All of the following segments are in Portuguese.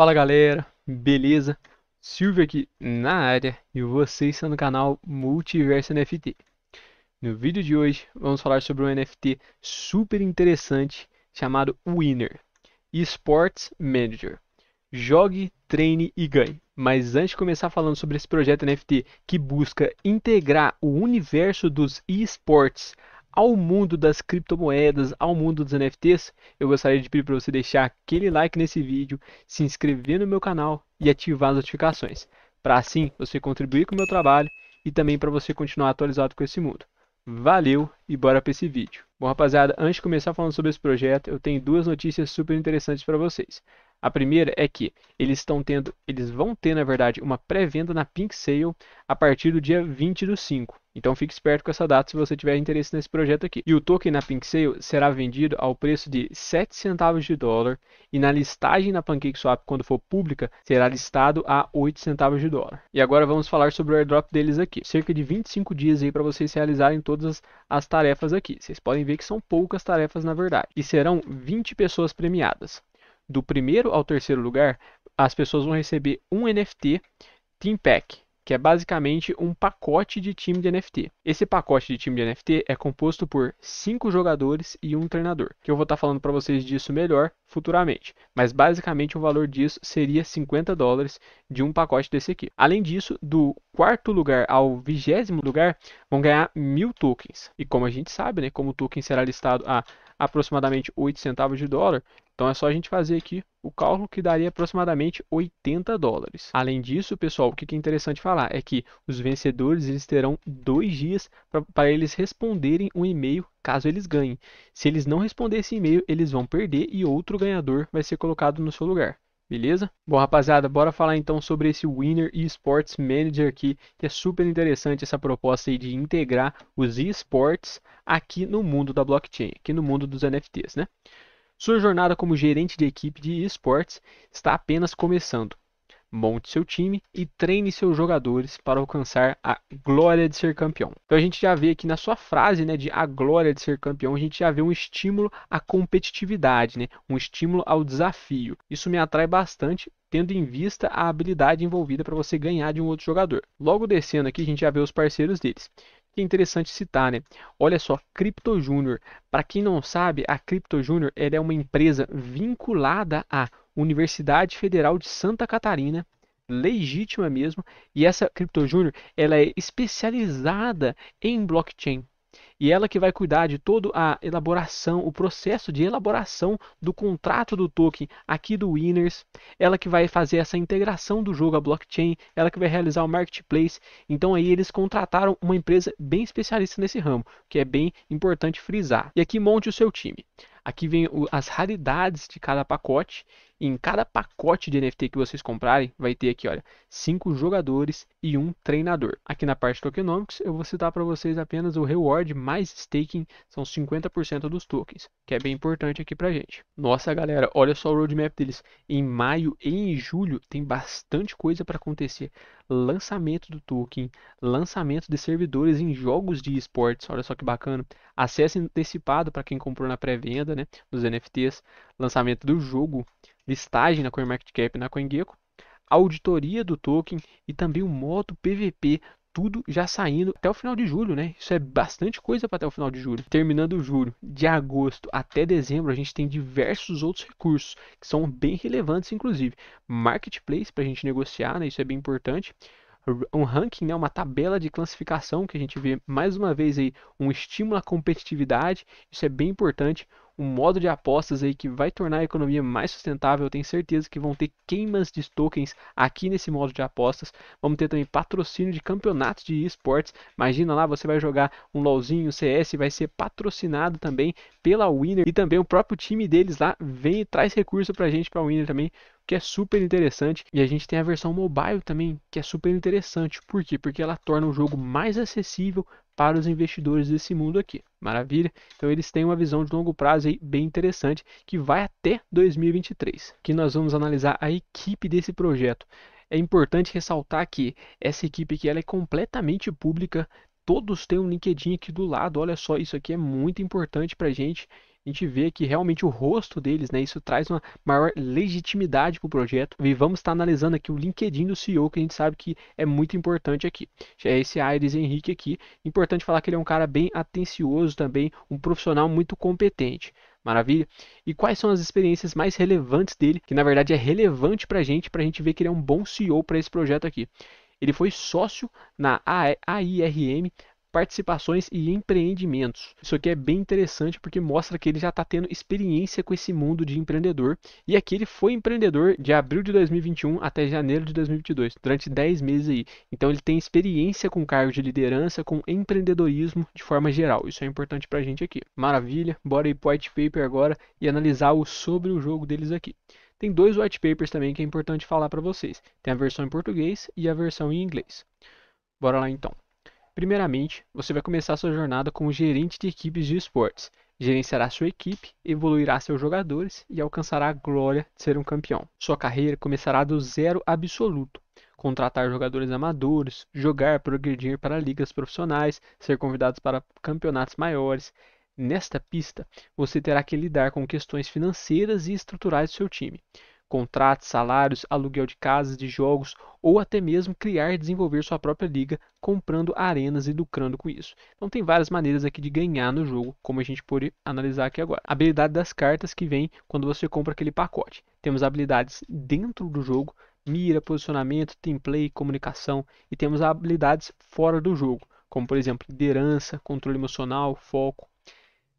Fala galera, beleza? Silvio aqui na área e vocês está no canal Multiverso NFT. No vídeo de hoje vamos falar sobre um NFT super interessante chamado Winner Esports Manager. Jogue, treine e ganhe. Mas antes de começar falando sobre esse projeto NFT que busca integrar o universo dos esportes ao mundo das criptomoedas, ao mundo dos NFTs, eu gostaria de pedir para você deixar aquele like nesse vídeo, se inscrever no meu canal e ativar as notificações, para assim você contribuir com o meu trabalho e também para você continuar atualizado com esse mundo. Valeu e bora para esse vídeo. Bom, rapaziada, antes de começar falando sobre esse projeto, eu tenho duas notícias super interessantes para vocês. A primeira é que eles estão tendo, eles vão ter, na verdade, uma pré-venda na Pink Sale a partir do dia 20 do 5. Então fique esperto com essa data se você tiver interesse nesse projeto aqui. E o token na Pink Sale será vendido ao preço de 7 centavos de dólar e na listagem na PancakeSwap, quando for pública, será listado a 8 centavos de dólar. E agora vamos falar sobre o airdrop deles aqui. Cerca de 25 dias aí para vocês realizarem todas as tarefas aqui. Vocês podem ver que são poucas tarefas na verdade. E serão 20 pessoas premiadas do primeiro ao terceiro lugar, as pessoas vão receber um NFT Team Pack, que é basicamente um pacote de time de NFT. Esse pacote de time de NFT é composto por cinco jogadores e um treinador, que eu vou estar tá falando para vocês disso melhor futuramente. Mas basicamente o valor disso seria 50 dólares de um pacote desse aqui. Além disso, do quarto lugar ao vigésimo lugar vão ganhar mil tokens. E como a gente sabe, né, como o token será listado a aproximadamente 8 centavos de dólar, então é só a gente fazer aqui o cálculo que daria aproximadamente 80 dólares. Além disso, pessoal, o que é interessante falar é que os vencedores eles terão dois dias para eles responderem um e-mail caso eles ganhem. Se eles não responderem esse e-mail, eles vão perder e outro ganhador vai ser colocado no seu lugar. Beleza? Bom, rapaziada, bora falar então sobre esse Winner Esports Manager aqui, que é super interessante essa proposta aí de integrar os eSports aqui no mundo da blockchain, aqui no mundo dos NFTs, né? Sua jornada como gerente de equipe de esportes está apenas começando. Monte seu time e treine seus jogadores para alcançar a glória de ser campeão. Então a gente já vê aqui na sua frase, né, de a glória de ser campeão, a gente já vê um estímulo à competitividade, né, um estímulo ao desafio. Isso me atrai bastante, tendo em vista a habilidade envolvida para você ganhar de um outro jogador. Logo descendo aqui, a gente já vê os parceiros deles que é interessante citar, né? Olha só, Crypto Júnior. Para quem não sabe, a Crypto Júnior é uma empresa vinculada à Universidade Federal de Santa Catarina, legítima mesmo, e essa Crypto Júnior, ela é especializada em blockchain. E ela que vai cuidar de toda a elaboração, o processo de elaboração do contrato do token aqui do Winners. Ela que vai fazer essa integração do jogo à blockchain, ela que vai realizar o marketplace. Então aí eles contrataram uma empresa bem especialista nesse ramo, que é bem importante frisar. E aqui monte o seu time. Aqui vem as raridades de cada pacote e em cada pacote de NFT que vocês comprarem, vai ter aqui, olha, cinco jogadores e um treinador. Aqui na parte tokenomics, eu vou citar para vocês apenas o reward mais staking, são 50% dos tokens, que é bem importante aqui pra gente. Nossa, galera, olha só o roadmap deles. Em maio e em julho tem bastante coisa para acontecer. Lançamento do token, lançamento de servidores em jogos de esportes, olha só que bacana. Acesso antecipado para quem comprou na pré-venda, né, dos NFTs, lançamento do jogo listagem na CoinMarketCap e na CoinGecko, a auditoria do token e também o modo PVP, tudo já saindo até o final de julho, né? Isso é bastante coisa para até o final de julho. Terminando julho, de agosto até dezembro, a gente tem diversos outros recursos que são bem relevantes, inclusive marketplace para a gente negociar, né? Isso é bem importante um ranking, né, uma tabela de classificação que a gente vê mais uma vez aí um estímulo à competitividade, isso é bem importante um modo de apostas aí que vai tornar a economia mais sustentável. Eu tenho certeza que vão ter queimas de tokens aqui nesse modo de apostas. Vamos ter também patrocínio de campeonatos de esportes. Imagina lá, você vai jogar um LOLzinho, um CS, vai ser patrocinado também pela Winner e também o próprio time deles lá vem e traz recurso a gente, para o Winner também que é super interessante. E a gente tem a versão mobile também, que é super interessante. Por quê? Porque ela torna o jogo mais acessível para os investidores desse mundo aqui. Maravilha? Então eles têm uma visão de longo prazo aí bem interessante que vai até 2023, que nós vamos analisar a equipe desse projeto. É importante ressaltar que essa equipe aqui ela é completamente pública, todos têm um LinkedIn aqui do lado. Olha só, isso aqui é muito importante para gente a gente vê que realmente o rosto deles, né, isso traz uma maior legitimidade para o projeto. E vamos estar analisando aqui o LinkedIn do CEO, que a gente sabe que é muito importante aqui. É esse Aires Henrique aqui. Importante falar que ele é um cara bem atencioso também, um profissional muito competente. Maravilha? E quais são as experiências mais relevantes dele, que na verdade é relevante para a gente, para a gente ver que ele é um bom CEO para esse projeto aqui. Ele foi sócio na AIRM, participações e empreendimentos. Isso aqui é bem interessante porque mostra que ele já está tendo experiência com esse mundo de empreendedor. E aqui ele foi empreendedor de abril de 2021 até janeiro de 2022, durante 10 meses aí. Então ele tem experiência com cargo de liderança, com empreendedorismo de forma geral. Isso é importante para a gente aqui. Maravilha, bora ir para o white paper agora e analisar o sobre o jogo deles aqui. Tem dois white papers também que é importante falar para vocês. Tem a versão em português e a versão em inglês. Bora lá então. Primeiramente, você vai começar sua jornada como gerente de equipes de esportes. Gerenciará sua equipe, evoluirá seus jogadores e alcançará a glória de ser um campeão. Sua carreira começará do zero absoluto. Contratar jogadores amadores, jogar, progredir para ligas profissionais, ser convidados para campeonatos maiores. Nesta pista, você terá que lidar com questões financeiras e estruturais do seu time contratos, salários, aluguel de casas, de jogos ou até mesmo criar e desenvolver sua própria liga comprando arenas e lucrando com isso. Então tem várias maneiras aqui de ganhar no jogo, como a gente pode analisar aqui agora. habilidade das cartas que vem quando você compra aquele pacote. Temos habilidades dentro do jogo, mira, posicionamento, teamplay, comunicação e temos habilidades fora do jogo, como por exemplo liderança, controle emocional, foco.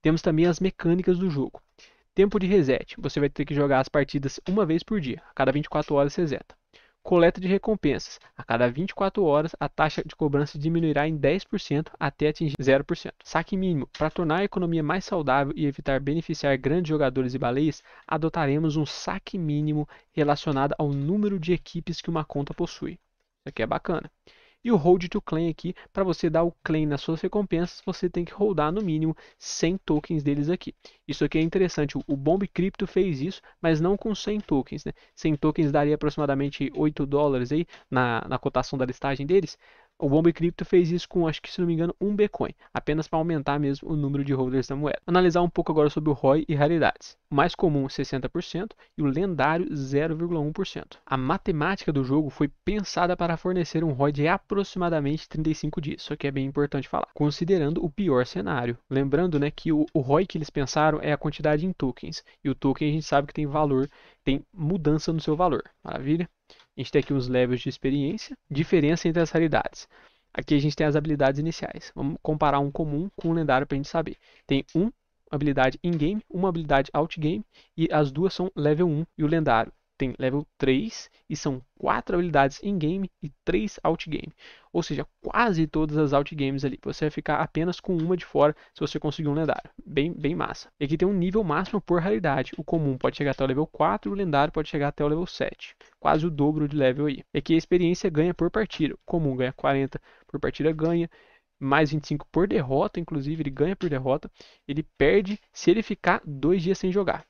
Temos também as mecânicas do jogo. Tempo de reset. Você vai ter que jogar as partidas uma vez por dia. A cada 24 horas você reseta. Coleta de recompensas. A cada 24 horas, a taxa de cobrança diminuirá em 10% até atingir 0%. Saque mínimo. Para tornar a economia mais saudável e evitar beneficiar grandes jogadores e baleias, adotaremos um saque mínimo relacionado ao número de equipes que uma conta possui. Isso aqui é bacana. E o hold to claim aqui, para você dar o claim nas suas recompensas, você tem que holdar no mínimo 100 tokens deles aqui. Isso aqui é interessante, o Bomb Crypto fez isso, mas não com 100 tokens. Né? 100 tokens daria aproximadamente 8 dólares aí na, na cotação da listagem deles, o Bomba Cripto fez isso com, acho que se não me engano, um Bitcoin, apenas para aumentar mesmo o número de holders da moeda. Analisar um pouco agora sobre o ROI e raridades. O mais comum 60% e o lendário 0,1%. A matemática do jogo foi pensada para fornecer um ROI de aproximadamente 35 dias, só que é bem importante falar, considerando o pior cenário. Lembrando né, que o, o ROI que eles pensaram é a quantidade em tokens, e o token a gente sabe que tem valor, tem mudança no seu valor. Maravilha? A gente tem aqui os levels de experiência, diferença entre as raridades. Aqui a gente tem as habilidades iniciais. Vamos comparar um comum com um lendário para a gente saber. Tem um habilidade in-game, uma habilidade out-game e as duas são level 1 e o lendário tem level 3 e são 4 habilidades in-game e 3 out-game. Ou seja, quase todas as out-games ali. Você vai ficar apenas com uma de fora se você conseguir um lendário. Bem, bem massa. E aqui tem um nível máximo por raridade. O comum pode chegar até o level 4 o lendário pode chegar até o level 7. Quase o dobro de level aí. E aqui a experiência ganha por partida. O comum ganha 40 por partida ganha mais 25 por derrota, inclusive ele ganha por derrota, ele perde se ele ficar dois dias sem jogar.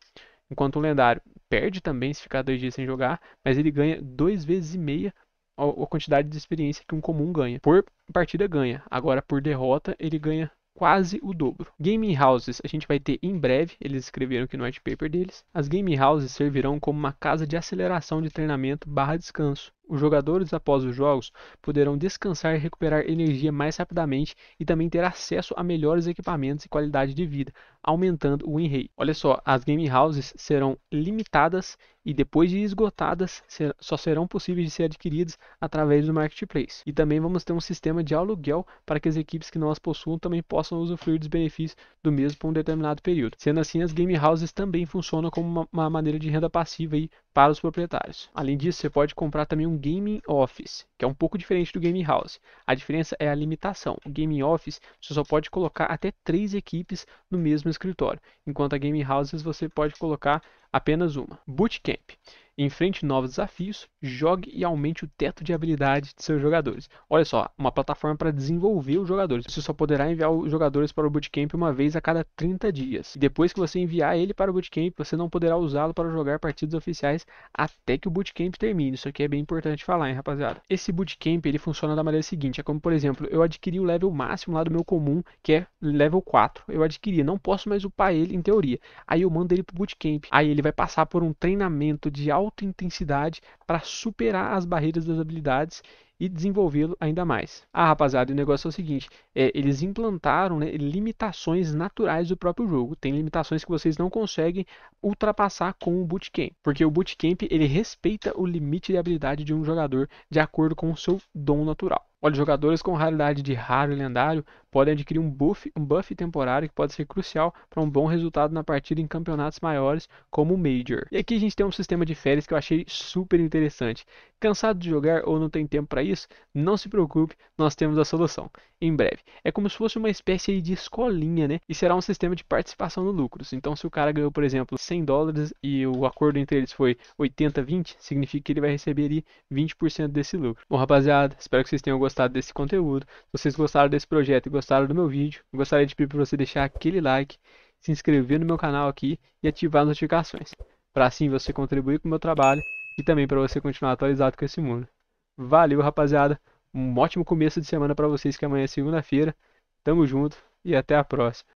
Enquanto o lendário perde também se ficar dois dias sem jogar, mas ele ganha dois vezes e meia a quantidade de experiência que um comum ganha. Por partida ganha, agora por derrota ele ganha quase o dobro. Gaming houses a gente vai ter em breve, eles escreveram aqui no white é paper deles. As gaming houses servirão como uma casa de aceleração de treinamento barra descanso. Os jogadores após os jogos poderão descansar e recuperar energia mais rapidamente e também ter acesso a melhores equipamentos e qualidade de vida, aumentando o win Olha só, as game houses serão limitadas e depois de esgotadas só serão possíveis de ser adquiridas através do marketplace. E também vamos ter um sistema de aluguel para que as equipes que não as possuam também possam usufruir dos benefícios do mesmo por um determinado período. Sendo assim, as game houses também funcionam como uma, uma maneira de renda passiva aí para os proprietários. Além disso, você pode comprar também um gaming office, que é um pouco diferente do game house. A diferença é a limitação. O gaming office você só pode colocar até três equipes no mesmo escritório, enquanto a Game Houses você pode colocar Apenas uma: Bootcamp. Enfrente novos desafios, jogue e aumente o teto de habilidade de seus jogadores. Olha só, uma plataforma para desenvolver os jogadores. Você só poderá enviar os jogadores para o Bootcamp uma vez a cada 30 dias. E depois que você enviar ele para o Bootcamp, você não poderá usá-lo para jogar partidas oficiais até que o Bootcamp termine. Isso aqui é bem importante falar, hein, rapaziada. Esse Bootcamp ele funciona da maneira seguinte: é como, por exemplo, eu adquiri o level máximo lá do meu comum, que é level 4. Eu adquiri, não posso mais upar ele em teoria. Aí eu mando ele para o Bootcamp. Aí ele ele vai passar por um treinamento de alta intensidade para superar as barreiras das habilidades e desenvolvê-lo ainda mais. Ah, rapaziada, o negócio é o seguinte: é, eles implantaram né, limitações naturais do próprio jogo. Tem limitações que vocês não conseguem ultrapassar com o bootcamp, porque o bootcamp ele respeita o limite de habilidade de um jogador de acordo com o seu dom natural. Olha, jogadores com raridade de raro e lendário podem adquirir um buff, um buff temporário que pode ser crucial para um bom resultado na partida em campeonatos maiores, como o Major. E aqui a gente tem um sistema de férias que eu achei super interessante interessante. Cansado de jogar ou não tem tempo para isso? Não se preocupe, nós temos a solução. Em breve. É como se fosse uma espécie de escolinha, né? E será um sistema de participação no lucros. Então, se o cara ganhou, por exemplo, 100 dólares e o acordo entre eles foi 80-20, significa que ele vai receber ali 20% desse lucro. Bom, rapaziada, espero que vocês tenham gostado desse conteúdo. Se vocês gostaram desse projeto e gostaram do meu vídeo, gostaria de pedir para você deixar aquele like, se inscrever no meu canal aqui e ativar as notificações para assim você contribuir com o meu trabalho e também para você continuar atualizado com esse mundo. Valeu, rapaziada. Um ótimo começo de semana para vocês que amanhã é segunda-feira. Tamo junto e até a próxima.